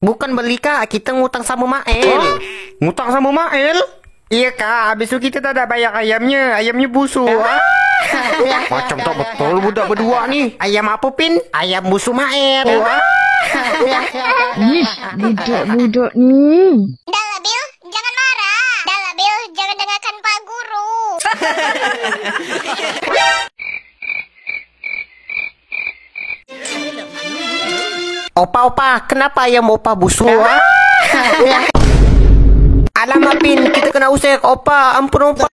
Bukan beli kak, kita ngutang sama Mael. Oh? Ngutang sama Mael? Iya kak, abis itu kita tak ada bayar ayamnya, ayamnya busuk. Ah. ah. Macam tak betul budak berdua nih. Ayam apa pin? Ayam busuk Mael. Oh, ah. Ih, budak-budak nih. Dalabil, jangan marah. Dalabil, jangan dengarkan Pak Guru. Opa, opa, kenapa ayam opa busuk? Ah. ah! Alamak, Pin. Kita kena usik. Opa, ampun, opa.